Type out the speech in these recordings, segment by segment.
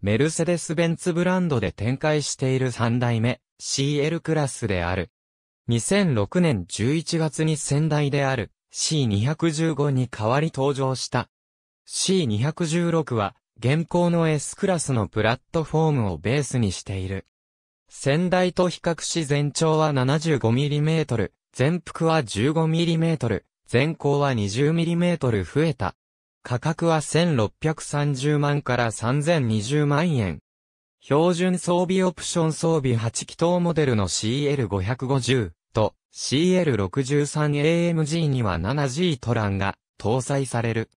メルセデス・ベンツブランドで展開している3代目 CL クラスである。2006年11月に先代である C215 に代わり登場した。C216 は現行の S クラスのプラットフォームをベースにしている。先代と比較し全長は 75mm、全幅は 15mm、全高は 20mm 増えた。価格は1630万から3020万円。標準装備オプション装備8気筒モデルの CL550 と CL63AMG には 7G トランが搭載される。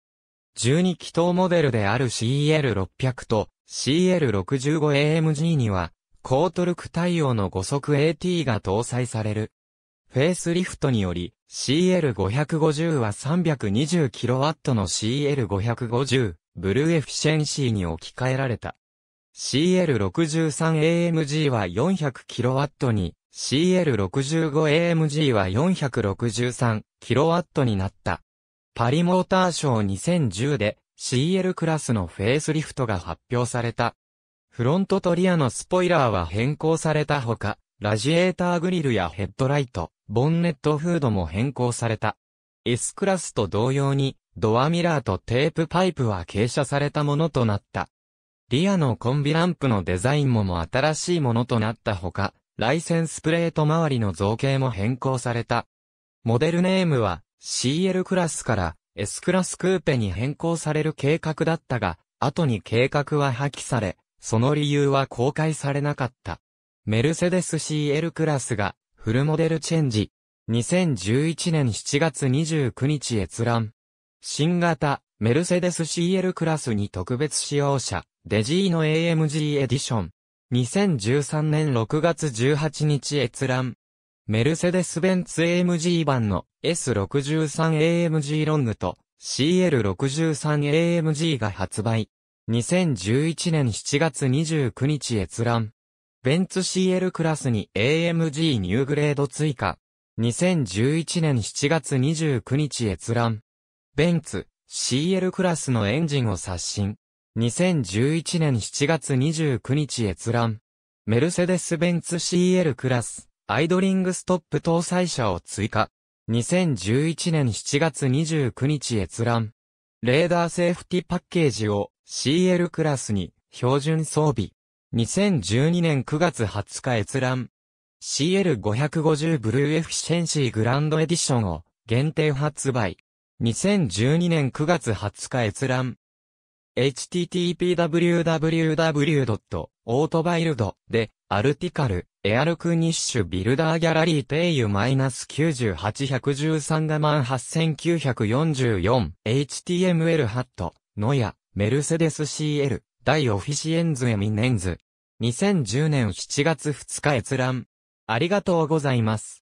12気筒モデルである CL600 と CL65AMG には高トルク対応の5速 AT が搭載される。フェイスリフトにより、CL550 は 320kW の CL550、ブルーエフィシェンシーに置き換えられた。CL63AMG は 400kW に、CL65AMG は 463kW になった。パリモーターショー2010で CL クラスのフェイスリフトが発表された。フロントとリアのスポイラーは変更されたほか、ラジエーターグリルやヘッドライト、ボンネットフードも変更された。S クラスと同様に、ドアミラーとテープパイプは傾斜されたものとなった。リアのコンビランプのデザインもも新しいものとなったほか、ライセンスプレート周りの造形も変更された。モデルネームは CL クラスから S クラスクーペに変更される計画だったが、後に計画は破棄され、その理由は公開されなかった。メルセデス CL クラスがフルモデルチェンジ。2011年7月29日閲覧。新型、メルセデス CL クラスに特別使用車、デジーの AMG エディション。2013年6月18日閲覧。メルセデスベンツ AMG 版の S63AMG ロングと CL63AMG が発売。2011年7月29日閲覧。ベンツ CL クラスに AMG ニューグレード追加。2011年7月29日閲覧。ベンツ CL クラスのエンジンを刷新。2011年7月29日閲覧。メルセデス・ベンツ CL クラス、アイドリングストップ搭載車を追加。2011年7月29日閲覧。レーダーセーフティパッケージを CL クラスに標準装備。2012年9月20日閲覧。CL550 ブルーエフィシェンシーグランドエディションを限定発売。2012年9月20日閲覧。http://www.autobild で、アルティカル、エアルクニッシュビルダーギャラリー定油 -9813-8944HTML ハット、ノヤ、メルセデス CL。大オフィシエンズエミネンズ。2010年7月2日閲覧。ありがとうございます。